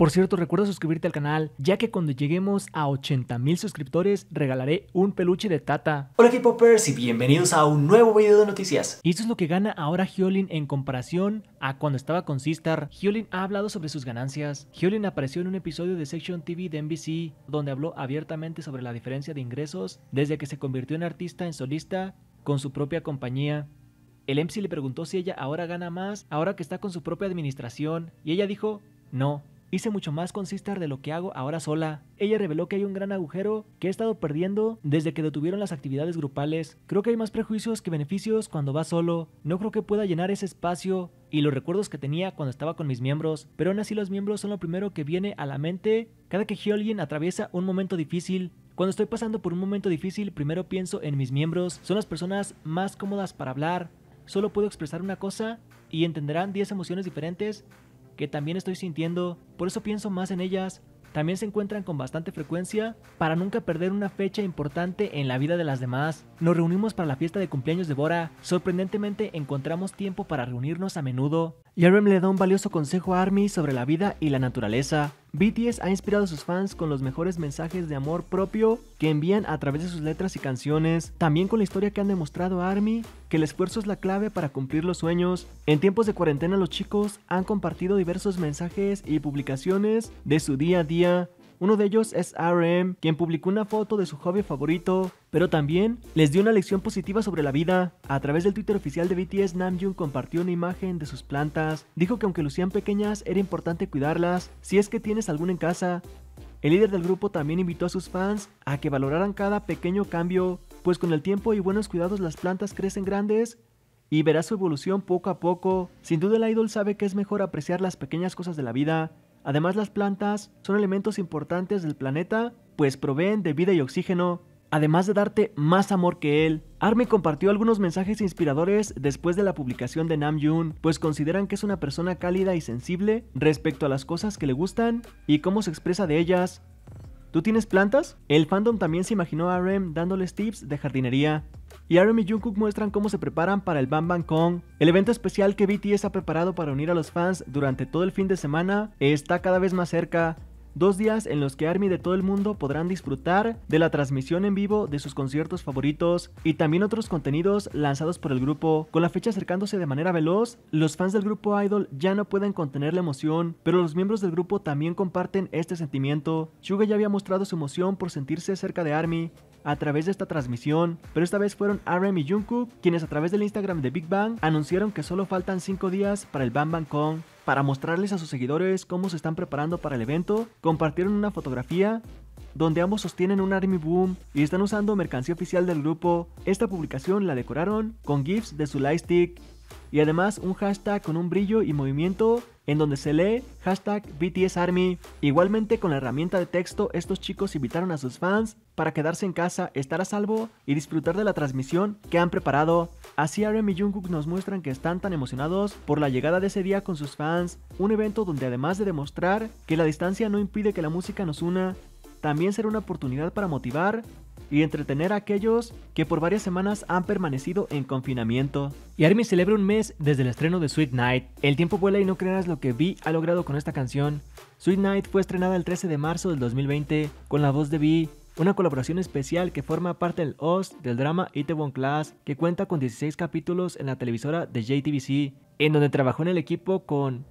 Por cierto, recuerda suscribirte al canal, ya que cuando lleguemos a 80 mil suscriptores regalaré un peluche de Tata. Hola equipo y bienvenidos a un nuevo video de noticias. Y eso es lo que gana ahora Heolin en comparación a cuando estaba con Sistar. Heolin ha hablado sobre sus ganancias. Heolin apareció en un episodio de Section TV de NBC, donde habló abiertamente sobre la diferencia de ingresos desde que se convirtió en artista en solista con su propia compañía. El MC le preguntó si ella ahora gana más, ahora que está con su propia administración, y ella dijo, no, Hice mucho más con Sister de lo que hago ahora sola. Ella reveló que hay un gran agujero que he estado perdiendo desde que detuvieron las actividades grupales. Creo que hay más prejuicios que beneficios cuando va solo. No creo que pueda llenar ese espacio y los recuerdos que tenía cuando estaba con mis miembros, pero aún así los miembros son lo primero que viene a la mente cada que alguien atraviesa un momento difícil. Cuando estoy pasando por un momento difícil, primero pienso en mis miembros. Son las personas más cómodas para hablar. Solo puedo expresar una cosa y entenderán 10 emociones diferentes que también estoy sintiendo, por eso pienso más en ellas, también se encuentran con bastante frecuencia para nunca perder una fecha importante en la vida de las demás. Nos reunimos para la fiesta de cumpleaños de Bora, sorprendentemente encontramos tiempo para reunirnos a menudo. Yarem le da un valioso consejo a Army sobre la vida y la naturaleza. BTS ha inspirado a sus fans con los mejores mensajes de amor propio que envían a través de sus letras y canciones, también con la historia que han demostrado a Army que el esfuerzo es la clave para cumplir los sueños. En tiempos de cuarentena los chicos han compartido diversos mensajes y publicaciones de su día a día. Uno de ellos es RM, quien publicó una foto de su hobby favorito, pero también les dio una lección positiva sobre la vida. A través del Twitter oficial de BTS, Namjoon compartió una imagen de sus plantas. Dijo que aunque lucían pequeñas, era importante cuidarlas, si es que tienes alguna en casa. El líder del grupo también invitó a sus fans a que valoraran cada pequeño cambio, pues con el tiempo y buenos cuidados las plantas crecen grandes y verás su evolución poco a poco. Sin duda el idol sabe que es mejor apreciar las pequeñas cosas de la vida. Además las plantas son elementos importantes del planeta, pues proveen de vida y oxígeno, además de darte más amor que él. Army compartió algunos mensajes inspiradores después de la publicación de Nam Namjoon, pues consideran que es una persona cálida y sensible respecto a las cosas que le gustan y cómo se expresa de ellas. ¿Tú tienes plantas? El fandom también se imaginó a RM dándoles tips de jardinería. Y RM y Jungkook muestran cómo se preparan para el Bam Bang Kong. El evento especial que BTS ha preparado para unir a los fans durante todo el fin de semana está cada vez más cerca, dos días en los que ARMY de todo el mundo podrán disfrutar de la transmisión en vivo de sus conciertos favoritos y también otros contenidos lanzados por el grupo. Con la fecha acercándose de manera veloz, los fans del grupo Idol ya no pueden contener la emoción, pero los miembros del grupo también comparten este sentimiento. Suga ya había mostrado su emoción por sentirse cerca de ARMY a través de esta transmisión, pero esta vez fueron RM y Jungkook quienes a través del Instagram de Big Bang anunciaron que solo faltan 5 días para el Bang Bang Kong para mostrarles a sus seguidores cómo se están preparando para el evento, compartieron una fotografía donde ambos sostienen un Army Boom y están usando mercancía oficial del grupo. Esta publicación la decoraron con GIFs de su Lightstick y además un hashtag con un brillo y movimiento en donde se lee hashtag BTS Army. Igualmente con la herramienta de texto, estos chicos invitaron a sus fans para quedarse en casa, estar a salvo y disfrutar de la transmisión que han preparado. Así RM y Jungkook nos muestran que están tan emocionados por la llegada de ese día con sus fans, un evento donde además de demostrar que la distancia no impide que la música nos una, también será una oportunidad para motivar y entretener a aquellos que por varias semanas han permanecido en confinamiento. Y Armin celebra un mes desde el estreno de Sweet Night. El tiempo vuela y no creerás lo que Vi ha logrado con esta canción. Sweet Night fue estrenada el 13 de marzo del 2020 con la voz de Vi, una colaboración especial que forma parte del host del drama Itaewon Class, que cuenta con 16 capítulos en la televisora de JTBC, en donde trabajó en el equipo con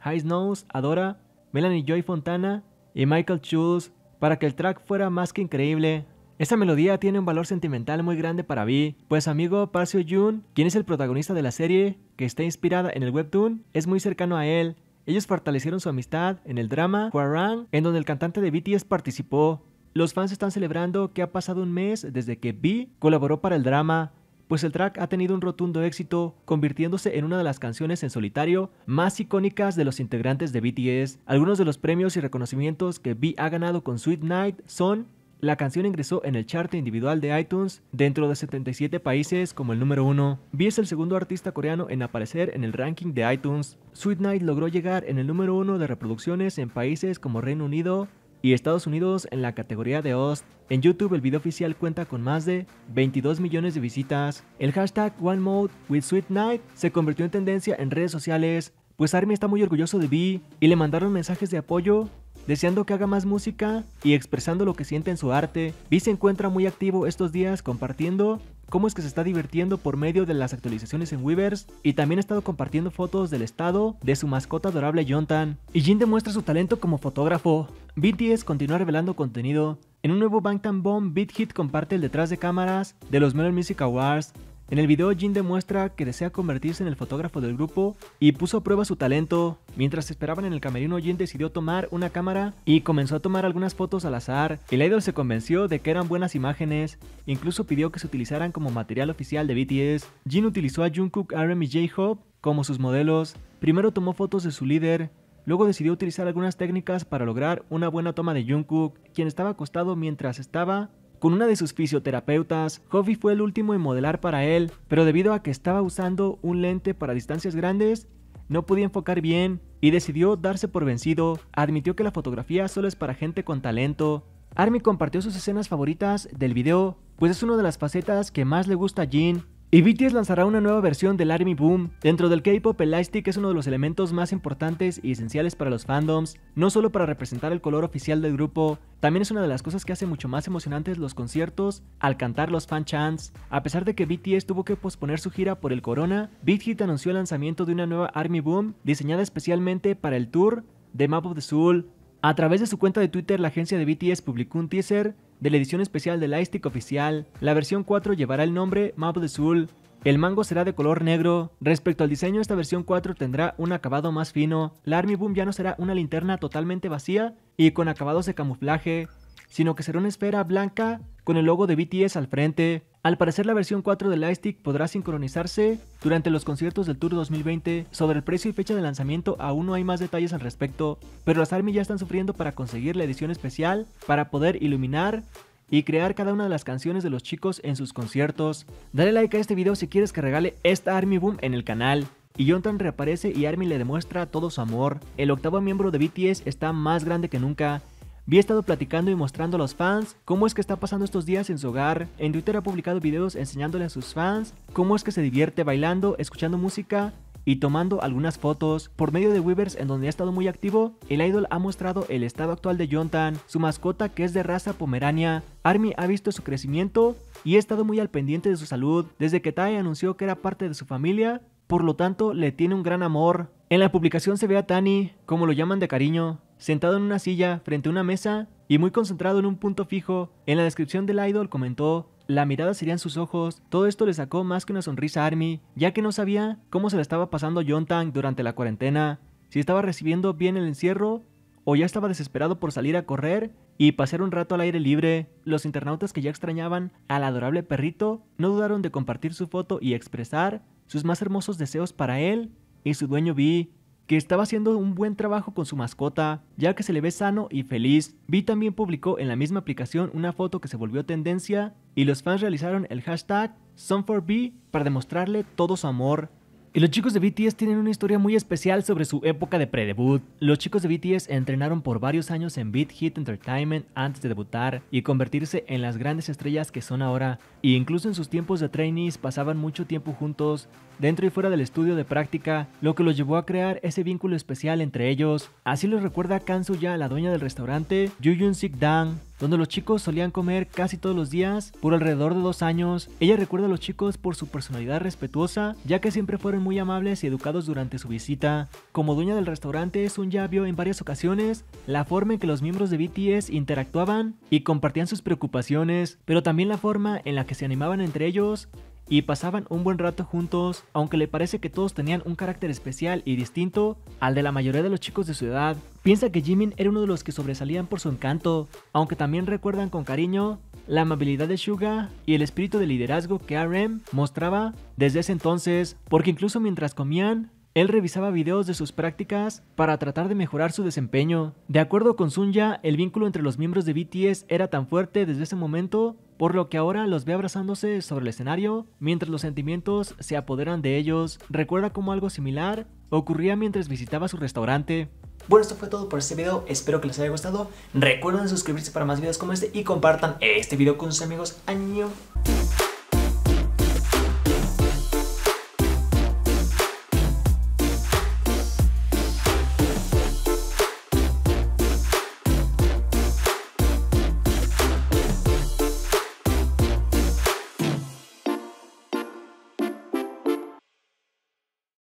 High Snows, Adora, Melanie Joy Fontana y Michael Jules para que el track fuera más que increíble. Esta melodía tiene un valor sentimental muy grande para mí, pues amigo Park yoon Jun, quien es el protagonista de la serie, que está inspirada en el webtoon, es muy cercano a él. Ellos fortalecieron su amistad en el drama Hwarang, en donde el cantante de BTS participó. Los fans están celebrando que ha pasado un mes desde que B colaboró para el drama, pues el track ha tenido un rotundo éxito, convirtiéndose en una de las canciones en solitario más icónicas de los integrantes de BTS. Algunos de los premios y reconocimientos que B ha ganado con Sweet Night son la canción ingresó en el chart individual de iTunes dentro de 77 países como el número uno. Vi es el segundo artista coreano en aparecer en el ranking de iTunes. Sweet Night logró llegar en el número uno de reproducciones en países como Reino Unido y Estados Unidos en la categoría de host. En YouTube el video oficial cuenta con más de 22 millones de visitas. El hashtag #OneModeWithSweetNight with Sweet Night se convirtió en tendencia en redes sociales, pues Army está muy orgulloso de B y le mandaron mensajes de apoyo deseando que haga más música y expresando lo que siente en su arte. V se encuentra muy activo estos días compartiendo cómo es que se está divirtiendo por medio de las actualizaciones en Weavers y también ha estado compartiendo fotos del estado de su mascota adorable Jontan. Y Jin demuestra su talento como fotógrafo. BTS continúa revelando contenido. En un nuevo Bangtan Bomb, BitHit comparte el detrás de cámaras de los Melon Music Awards, en el video Jin demuestra que desea convertirse en el fotógrafo del grupo y puso a prueba su talento. Mientras esperaban en el camerino, Jin decidió tomar una cámara y comenzó a tomar algunas fotos al azar. El idol se convenció de que eran buenas imágenes, incluso pidió que se utilizaran como material oficial de BTS. Jin utilizó a Jungkook, RM y J-Hope como sus modelos. Primero tomó fotos de su líder, Luego decidió utilizar algunas técnicas para lograr una buena toma de Jungkook, quien estaba acostado mientras estaba con una de sus fisioterapeutas, Hobby fue el último en modelar para él, pero debido a que estaba usando un lente para distancias grandes, no podía enfocar bien y decidió darse por vencido. Admitió que la fotografía solo es para gente con talento. Army compartió sus escenas favoritas del video, pues es una de las facetas que más le gusta a Jean y BTS lanzará una nueva versión del Army Boom. Dentro del K-pop, el lightstick es uno de los elementos más importantes y esenciales para los fandoms, no solo para representar el color oficial del grupo, también es una de las cosas que hace mucho más emocionantes los conciertos al cantar los fan chants. A pesar de que BTS tuvo que posponer su gira por el corona, Big anunció el lanzamiento de una nueva Army Boom diseñada especialmente para el tour de Map of the Soul. A través de su cuenta de Twitter, la agencia de BTS publicó un teaser de la edición especial de Lightstick oficial, la versión 4 llevará el nombre de Soul. El mango será de color negro. Respecto al diseño, esta versión 4 tendrá un acabado más fino. La Army Boom ya no será una linterna totalmente vacía y con acabados de camuflaje sino que será una esfera blanca con el logo de BTS al frente. Al parecer la versión 4 de Lightstick podrá sincronizarse durante los conciertos del Tour 2020. Sobre el precio y fecha de lanzamiento aún no hay más detalles al respecto, pero las ARMY ya están sufriendo para conseguir la edición especial para poder iluminar y crear cada una de las canciones de los chicos en sus conciertos. Dale like a este video si quieres que regale esta ARMY Boom en el canal. Y Jontan reaparece y ARMY le demuestra todo su amor. El octavo miembro de BTS está más grande que nunca Vi estado platicando y mostrando a los fans cómo es que está pasando estos días en su hogar. En Twitter ha publicado videos enseñándole a sus fans cómo es que se divierte bailando, escuchando música y tomando algunas fotos. Por medio de Weavers, en donde ha estado muy activo, el idol ha mostrado el estado actual de Jontan, su mascota que es de raza pomerania. Army ha visto su crecimiento y ha estado muy al pendiente de su salud desde que Tai anunció que era parte de su familia, por lo tanto le tiene un gran amor. En la publicación se ve a Tani, como lo llaman de cariño, Sentado en una silla frente a una mesa y muy concentrado en un punto fijo, en la descripción del idol comentó, la mirada serían sus ojos, todo esto le sacó más que una sonrisa a Army, ya que no sabía cómo se le estaba pasando John Tang durante la cuarentena, si estaba recibiendo bien el encierro o ya estaba desesperado por salir a correr y pasar un rato al aire libre, los internautas que ya extrañaban al adorable perrito no dudaron de compartir su foto y expresar sus más hermosos deseos para él y su dueño Vi, que estaba haciendo un buen trabajo con su mascota, ya que se le ve sano y feliz. Vi también publicó en la misma aplicación una foto que se volvió tendencia y los fans realizaron el hashtag son para demostrarle todo su amor y los chicos de BTS tienen una historia muy especial sobre su época de pre-debut. Los chicos de BTS entrenaron por varios años en Beat Hit Entertainment antes de debutar y convertirse en las grandes estrellas que son ahora. E incluso en sus tiempos de trainees pasaban mucho tiempo juntos, dentro y fuera del estudio de práctica, lo que los llevó a crear ese vínculo especial entre ellos. Así los recuerda Kansu Ya, la dueña del restaurante, Yu Yun Sik Dang, donde los chicos solían comer casi todos los días por alrededor de dos años. Ella recuerda a los chicos por su personalidad respetuosa, ya que siempre fueron muy amables y educados durante su visita. Como dueña del restaurante, es un vio en varias ocasiones la forma en que los miembros de BTS interactuaban y compartían sus preocupaciones, pero también la forma en la que se animaban entre ellos y pasaban un buen rato juntos, aunque le parece que todos tenían un carácter especial y distinto al de la mayoría de los chicos de su edad. Piensa que Jimin era uno de los que sobresalían por su encanto, aunque también recuerdan con cariño la amabilidad de Suga y el espíritu de liderazgo que RM mostraba desde ese entonces, porque incluso mientras comían, él revisaba videos de sus prácticas para tratar de mejorar su desempeño. De acuerdo con Sunya, el vínculo entre los miembros de BTS era tan fuerte desde ese momento por lo que ahora los ve abrazándose sobre el escenario mientras los sentimientos se apoderan de ellos. Recuerda cómo algo similar ocurría mientras visitaba su restaurante. Bueno, esto fue todo por este video, espero que les haya gustado. Recuerden suscribirse para más videos como este y compartan este video con sus amigos. Año.